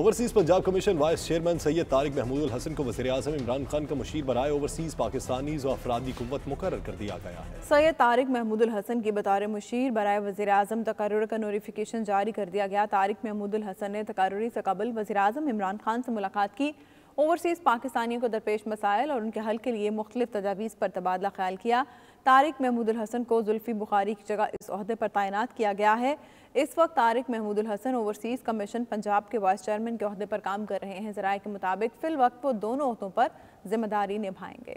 overseas Punjab commission vice chairman Syed Tariq Mahmood Hassan को वजी अजम इमरान खान का मशीर बनाए ओवरसीज पाकिस्तानी और अफराधी कुत मुकर कर दिया गया है सैयद तारिक महमूद हसन की बतौर मशीर बरए वजी अजम तकर्र का नोटिफिकेशन जारी कर दिया गया तारिक महमूद हसन ने तकारी से कबल वजी अजम इमरान खान से मुलाकात की ओवरसीज़ पाकिस्तानियों को दरपेश मसाइल और उनके हल के लिए मुख्तु तजावीज़ पर तबादला ख्याल किया तारिक महमूद हसन को जुल्फ़ी बुखारी की जगह इस अहदे पर तैनात किया गया है इस वक्त तारिक महमूदुल हसन ओवरसीज़ कमीशन पंजाब के वाइस चेयरमैन के अहदे पर काम कर रहे हैं जराये के मुताबिक फिल वक्त वो दोनों अहदों पर जिम्मेदारी निभाएंगे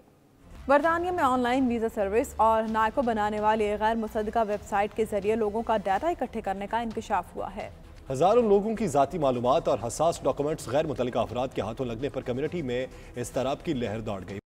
बरतानिया में ऑनलाइन वीज़ा सर्विस और नायको बनाने वाली गैर मुसदा वेबसाइट के जरिए लोगों का डाटा इकट्ठे करने का इंकशाफ हुआ है हज़ारों लोगों की ज़ाती मालूम और हसास डॉक्यूमेंट्स गैर मुतल अफराद के हाथों लगने पर कम्युनिटी में इस तरह की लहर दौड़ गई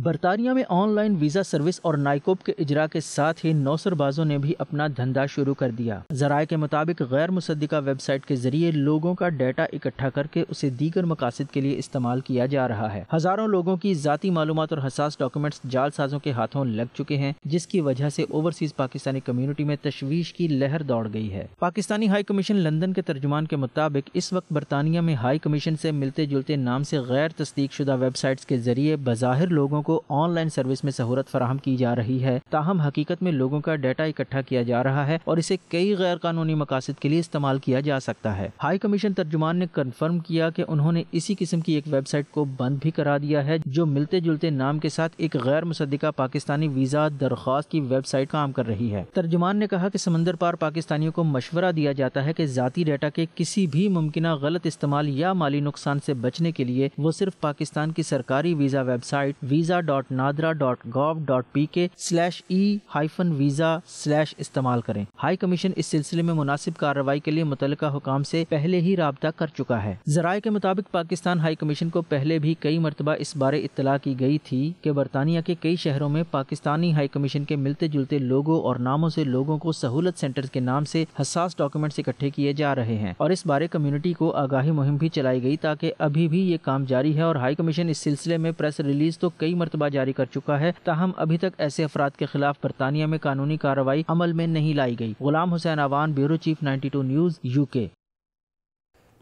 बरतानिया में ऑनलाइन वीज़ा सर्विस और नाइकोप के इजरा के साथ ही नौसरबाजों ने भी अपना धंधा शुरू कर दिया जराये के मुताबिक गैर मुसदिका वेबसाइट के जरिए लोगों का डाटा इकट्ठा करके उसे दीगर मकासद के लिए इस्तेमाल किया जा रहा है हज़ारों लोगों की जाति मालूम और हसास डॉक्यूमेंट्स जालसाजों के हाथों लग चुके हैं जिसकी वजह से ओवरसीज़ पाकिस्तानी कम्यूनिटी में तशवीश की लहर दौड़ गई है पाकिस्तानी हाई कमीशन लंदन के तर्जुमान के मुताबिक इस वक्त बरतानिया में हाई कमीशन से मिलते जुलते नाम से गैर तस्दीक शुदा वेबसाइट्स के जरिए बाहर लोगों लोगों को ऑनलाइन सर्विस में सहूलत फराहम की जा रही है ताहम हकीकत में लोगों का डाटा इकट्ठा किया जा रहा है और इसे कई गैर कानूनी मकासद के लिए इस्तेमाल किया जा सकता है हाई कमीशन तर्जुमान ने कन्फर्म किया कि उन्होंने इसी किस्म की एक वेबसाइट को बंद भी करा दिया है जो मिलते जुलते नाम के साथ एक गैर मुसदा पाकिस्तानी वीजा दरख्वास्त की वेबसाइट काम कर रही है तर्जुमान ने कहा की समंदर पार पाकिस्तानियों को मशवरा दिया जाता है की जाती डाटा के किसी भी मुमकिन गलत इस्तेमाल या माली नुकसान ऐसी बचने के लिए वो सिर्फ पाकिस्तान की सरकारी visa website visa visa dot NADRA dot gov dot P K slash E hyphen visa slash इस्तेमाल करें हाई कमीशन इस सिलसिले में मुनासिब कार्रवाई के लिए मुतल हुकाम से पहले ही रबता कर चुका है जराये के मुताबिक पाकिस्तान हाई कमीशन को पहले भी कई मरतबा इस बारे इतला की गई थी कि बरतानिया के कई शहरों में पाकिस्तानी हाई कमीशन के मिलते जुलते लोगों और नामों से लोगों को सहूलत सेंटर के नाम से हसास डॉक्यूमेंट्स इकट्ठे किए जा रहे हैं और इस बारे कम्युनिटी को आगाही मुहिम भी चलाई गई ताकि अभी भी ये काम जारी है और हाई कमीशन इस सिलसिले में प्रेस रिलीज तो कई मरतबा जारी कर चुका है ताहम अभी तक ऐसे अफराद के खिलाफ बरतानिया में कानूनी कार्रवाई अमल में नहीं लाई गई Ghulam Hussain Awan bureau chief ninety two news UK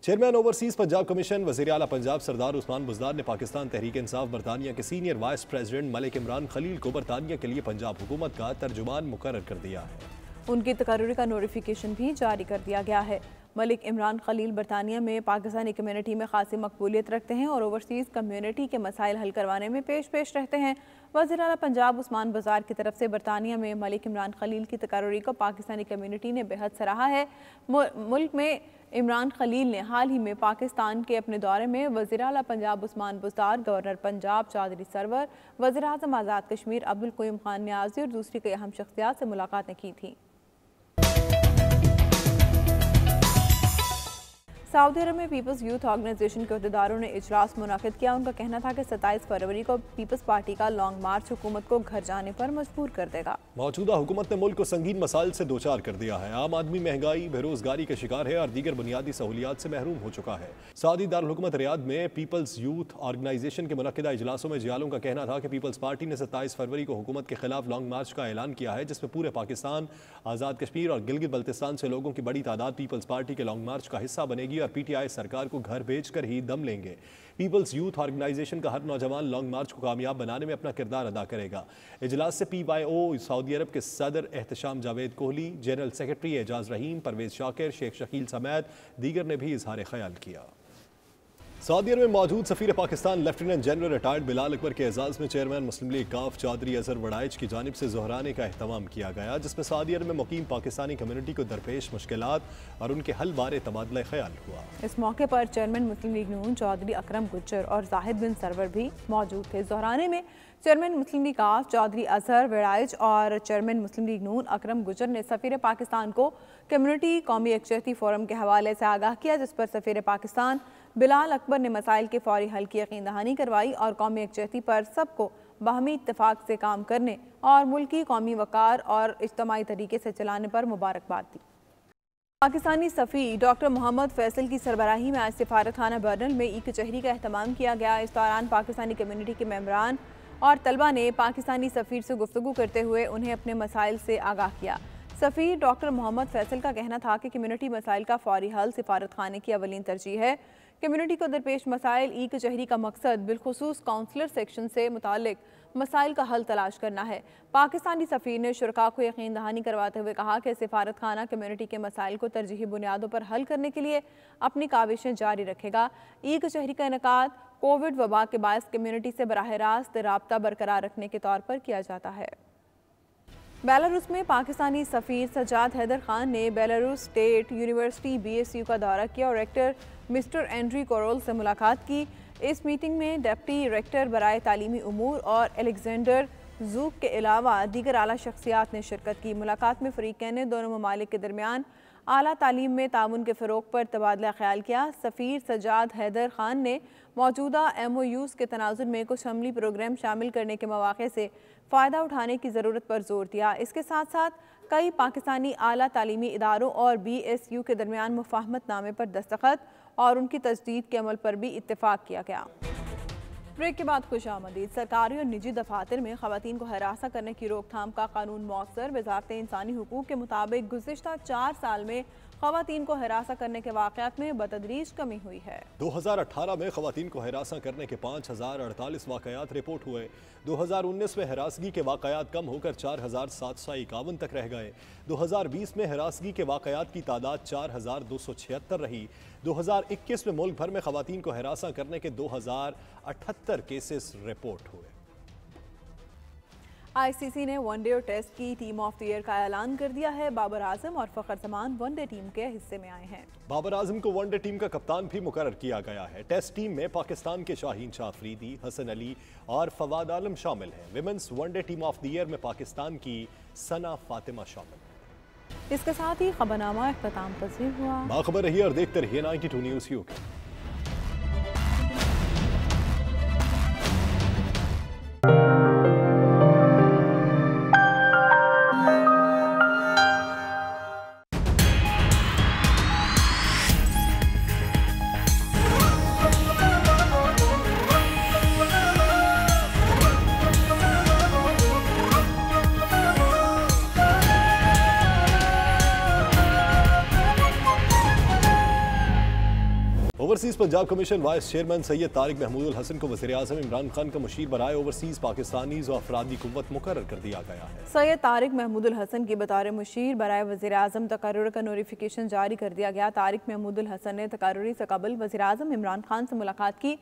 chairman overseas Punjab commission वजीर अला पंजाब सरदार उस्मान बुजदार ने पाकिस्तान तहरीक इंसाफ बरतानिया के senior vice president Malik Imran Khalil को बरतानिया के लिए पंजाब हुकूमत का तर्जुमान मुकर कर दिया है उनकी तकर्री का नोटिफिकेशन भी जारी कर दिया गया है मलिक इमरान खलील बरतानिया में पाकिस्तानी कम्युनिटी में खासी मकबूलियत रखते हैं और ओवरसीज़ कम्युनिटी के मसाइल हल करवाने में पेश पेश रहते हैं वजी अल पंजाब उस्मान बाजार की तरफ से बरतानिया में मलिक इमरान खलील की तकर्री को पाकिस्तानी कम्युनिटी ने बेहद सराहा है मुल्क में इमरान खलील ने हाल ही में पाकिस्तान के अपने दौरे में वजी अला पंजाब उस्मान बुजदार गवर्नर पंजाब चौधरी सरवर वजी अजम आज़ाद कश्मीर अब्दुल कयूम खान न्याजी और दूसरी कई अहम शख्सियात से मुलाकातें की थीं सऊदी अरब में पीपल्स यूथ ऑर्गेनाइजेशन के अहदेदारों ने इजलास मुनद किया उनका कहना था कि सत्ताईस फरवरी को पीपल्स पार्टी का लॉन्ग मार्च हुकूमत को घर जाने पर मजबूर कर देगा मौजूदा हुकूमत ने मुल्क को संगीन मसाइल से दो चार कर दिया है आम आदमी महंगाई बेरोजगारी का शिकार है और दीगर बुनियादी सहूलियात से महरूम हो चुका है सऊदी दारकूमत रियाद में पीपल्स यूथ ऑर्गेनाइजेशन के मनदा इजलासों में जियालों का कहना था कि पीपल्स पार्टी ने सत्ताईस फरवरी को हुकूमत के खिलाफ लॉन्ग मार्च का ऐलान किया है जिसमें पूरे पाकिस्तान आज़ाद कश्मीर और गिलगित बल्तिस्तान से लोगों की बड़ी तादाद पीपल्स पार्टी के लॉन्ग मार्च का हिस्सा बनेगी और पीटीआई सरकार को घर भेजकर ही दम लेंगे पीपल्स यूथ ऑर्गेनाइजेशन का हर नौजवान लॉन्ग मार्च को कामयाब बनाने में अपना किरदार अदा करेगा इजलास से पी वाई ओ सऊदी अरब के सदर एहतशाम जावेद कोहली जनरल सेक्रेटरी एजाज रहीम परवेज शाकिर शेख शकील समेत दीगर ने भी इजहार ख्याल किया सऊदी अरब में मौजूद सफीर Pakistan lieutenant general retired Bilal Akbar के एजाज में chairman Muslim League Q Chaudhry Azhar Waraich की जानब से जहराने का अहतमाम किया गया जिसमें सऊदी अरब में मुकीम पाकिस्तानी कम्युनिटी को दरपेश मुश्किल और उनके हल बारे तबादला ख्याल हुआ इस मौके पर chairman Muslim League N Chaudhry Akram Gujjar और जाहिद बिन सरवर भी मौजूद थे जहराने में chairman Muslim League Q Chaudhry Azhar Waraich और चेयरमैन मुस्लिम लीग नून अक्रम गुजर ने सफीर पाकिस्तान को कम्युनिटी कौमी यकजहती फोरम के हवाले से आगाह किया जिस पर सफीर पाकिस्तान बिलाल अकबर ने मसाइल के फौरी हल की यकीन दहानी करवाई और कौमी यकजहती पर सबको बाहमी इतफाक़ से काम करने और मुल्की कौमी वक़ार और इज्तमाही तरीके से चलाने पर मुबारकबाद दी पाकिस्तानी सफ़ी डॉक्टर मोहम्मद फैसल की सरबराही में आज सिफारत खाना बर्नल में ई कचहरी का अहतमाम किया गया इस दौरान पाकिस्तानी कम्यूनिटी के मम्बरान और तलबा ने पाकिस्तानी सफ़ीर से गुफ्तु करते हुए उन्हें अपने मसाइल से आगाह किया सफ़ीर डॉक्टर मोहम्मद फैसल का कहना था कि कम्युनिटी मसाइल का फौरी हल सिफारत खाने की अवलिन तरजीह है कम्युनिटी को दरपेश मसाइल ई कचहरी का मकसद बिलखसूस काउंसलर सेक्शन से मुतल मसाइल का हल तलाश करना है पाकिस्तानी सफ़ीर ने शुरा को यकीन दहानी करवाते हुए कहा कि सिफारत खाना कम्यूनिटी के मसाइल को तरजीही बुनियादों पर हल करने के लिए अपनी काविशें जारी रखेगा ई कचहरी का इनका कोविड वबा के बायस कम्यूनिटी से बरह रास्त रबता बरकरार रखने के तौर पर किया जाता है बेलारूस में पाकिस्तानी सफ़ीर सजाद हैदर ख़ान ने बेलारूस स्टेट यूनिवर्सिटी बीएसयू का दौरा किया और रेक्टर मिस्टर एंड्री कोरोल से मुलाकात की इस मीटिंग में डिप्टी रेक्टर बरए तली अमूर और एलेक्जेंडर जूक के अलावा दीगर अली शख्सियात ने शिरकत की मुलाकात में फ़रीकैन ने दोनों ममालिक के दरमियान अली तालीम में ताउन के फ़रोग पर तबादला ख्याल किया सफ़ीर सजाद हैदर ख़ान ने मौजूदा एम ओ यूज़ के तनाजुर में कुछ अमली प्रोग्राम शामिल करने के मौाक़े से फ़ायदा उठाने की ज़रूरत पर जोर दिया इसके साथ साथ कई पाकिस्तानी अली तालीमी इदारों और बी एस यू के दरमियान मुफाहमत नामे पर दस्तखत और उनकी तजदीद के अमल पर भी इतफ़ाक़ किया गया ब्रेक के बाद खुश आमदीद सरकारी और निजी दफातर में खातन को हरासा करने की रोकथाम का कानून मौसर वजारत इंसानी हकूक के मुताबिक गुजशत चार साल में खातन को हरासा करने के वाकत में बतदरीज कमी हुई है दो हजार अठारह में खातन को हरासा करने के पाँच हजार अड़तालीस वाकयात रिपोर्ट हुए दो हजार उन्नीस में हरासगी के वाकयात कम होकर चार हजार सात सौ इक्यावन तक रह गए दो हजार बीस में हरासगी के वाकयात की तादाद चार हजार दो सौ छिहत्तर रही दो हजार इक्कीस में मुल्क भर में खातन को हरासा करने के दो हजार अठहत्तर केसेस रिपोर्ट हुए आईसीसी ने वनडे और टेस्ट की टीम ऑफ द ईयर का ऐलान कर दिया है बाबर आजम और फखर जमान वनडे टीम के हिस्से में आए हैं बाबर आजम को वनडे टीम का कप्तान भी मुकर किया गया है टेस्ट टीम में पाकिस्तान के शाहीन शाह अफरीदी हसन अली और फवाद आलम शामिल हैं women's one day team of the year में पाकिस्तान की सना फातिमा शामिल इसके साथ ही खबरनामा अख्ताम पसीर हुआ बाखबर रही और देखते रहिए ninety two news U overseas Punjab commission vice chairman Syed Tariq Mahmood al Hassan को वजी अजम इमरान खान का मशीर बनाए ओवरसीज पाकिस्तानी और अफराधी कुत मुकर कर दिया गया है सैयद तारिक महमूद अल हसन की बतौर मशीर बरए वजी अजम तकर का नोटिफिकेशन जारी कर दिया गया तारिक महमूद अल हसन ने तकर्री से कबल वजी अजम इमरान खान से मुलाकात की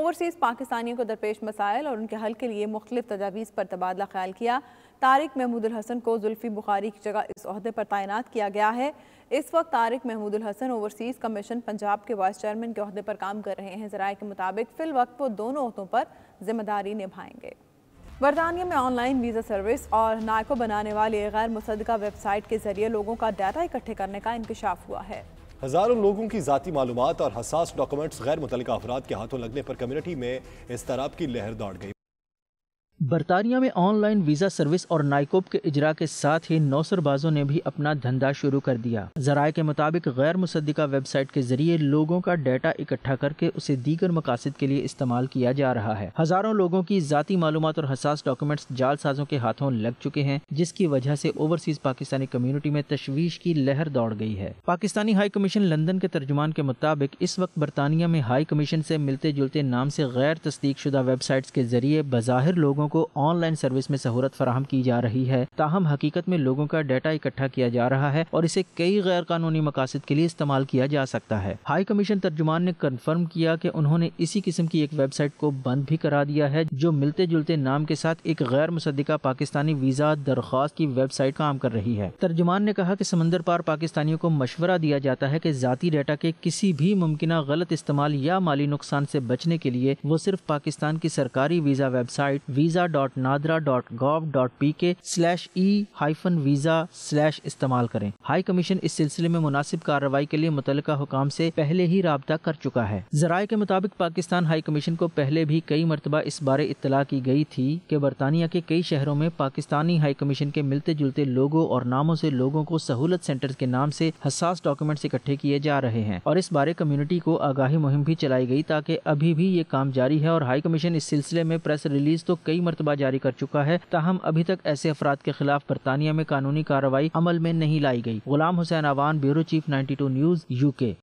ओवरसीज़ पाकिस्तानियों को दरपेश मसाइल और उनके हल के लिए मुख्तलिफ तजावीज़ पर तबादला ख्याल किया तारिक महमूद हसन को जुल्फ़ी बुखारी की जगह इस अहदे पर तैनात किया गया है इस वक्त तारिक महमूदुल हसन ओवरसीज़ कमीशन पंजाब के वाइस चेयरमैन के अहदे पर काम कर रहे हैं जराये के मुताबिक फिल वक्त वो दोनों अहदों पर जिम्मेदारी निभाएंगे बरतानिया में ऑनलाइन वीज़ा सर्विस और नायको बनाने वाली गैर मुसदा वेबसाइट के जरिए लोगों का डाटा इकट्ठे करने का इंकशाफ हुआ है हज़ारों लोगों की जाति मालूम और हसास डॉक्यूमेंट्स गैर मुतल अफराद के हाथों लगने पर कम्युनिटी में इस तरह की लहर दौड़ गई बरतानिया में ऑनलाइन वीज़ा सर्विस और नाइकोप के इजरा के साथ ही नौसरबाजों ने भी अपना धंधा शुरू कर दिया जराये के मुताबिक गैर मुसदा वेबसाइट के जरिए लोगों का डाटा इकट्ठा करके उसे दीगर मकासद के लिए इस्तेमाल किया जा रहा है हज़ारों लोगों की ज़ाती मालूम और हसास डॉक्यूमेंट्स जालसाजों के हाथों लग चुके हैं जिसकी वजह से ओवरसीज़ पाकिस्तानी कम्यूनिटी में तशवीश की लहर दौड़ गई है पाकिस्तानी हाई कमीशन लंदन के तर्जुमान के मुताबिक इस वक्त बरतानिया में हाई कमीशन से मिलते जुलते नाम से गैर तस्दीक शुदा वेबसाइट्स के जरिए बज़ाहिर लोगों को ऑनलाइन सर्विस में सहूलत फराहम की जा रही है ताहम हकीकत में लोगों का डाटा इकट्ठा किया जा रहा है और इसे कई गैर कानूनी मकासद के लिए इस्तेमाल किया जा सकता है हाई कमीशन तर्जुमान ने कन्फर्म किया कि उन्होंने इसी किस्म की एक वेबसाइट को बंद भी करा दिया है जो मिलते जुलते नाम के साथ एक गैर मुसदा पाकिस्तानी वीजा दरख्वास्त की वेबसाइट काम कर रही है तर्जुमान ने कहा कि समंदर पार पाकिस्तानियों को मशवरा दिया जाता है कि जाती डाटा के किसी भी मुमकिन गलत इस्तेमाल या माली नुकसान से बचने के लिए वो सिर्फ पाकिस्तान की सरकारी visa website visa visa dot NADRA dot gov dot P K slash E hyphen visa slash इस्तेमाल करें हाई कमीशन इस सिलसिले में मुनासिब कार्रवाई के लिए मुतल हुकाम से पहले ही रबता कर चुका है जराये के मुताबिक पाकिस्तान हाई कमीशन को पहले भी कई मरतबा इस बारे इतला की गई थी कि बरतानिया के कई शहरों में पाकिस्तानी हाई कमीशन के मिलते जुलते लोगों और नामों से लोगों को सहूलत सेंटर के नाम से हसास डॉक्यूमेंट्स इकट्ठे किए जा रहे हैं और इस बारे कम्युनिटी को आगाही मुहिम भी चलाई गई ताकि अभी भी ये काम जारी है और हाई कमीशन इस सिलसिले में प्रेस रिलीज तो कई मरतबा जारी कर चुका है ताहम अभी तक ऐसे अफराद के खिलाफ बरतानिया में कानूनी कार्रवाई अमल में नहीं लाई गई Ghulam Hussain Awan bureau chief 92 news UK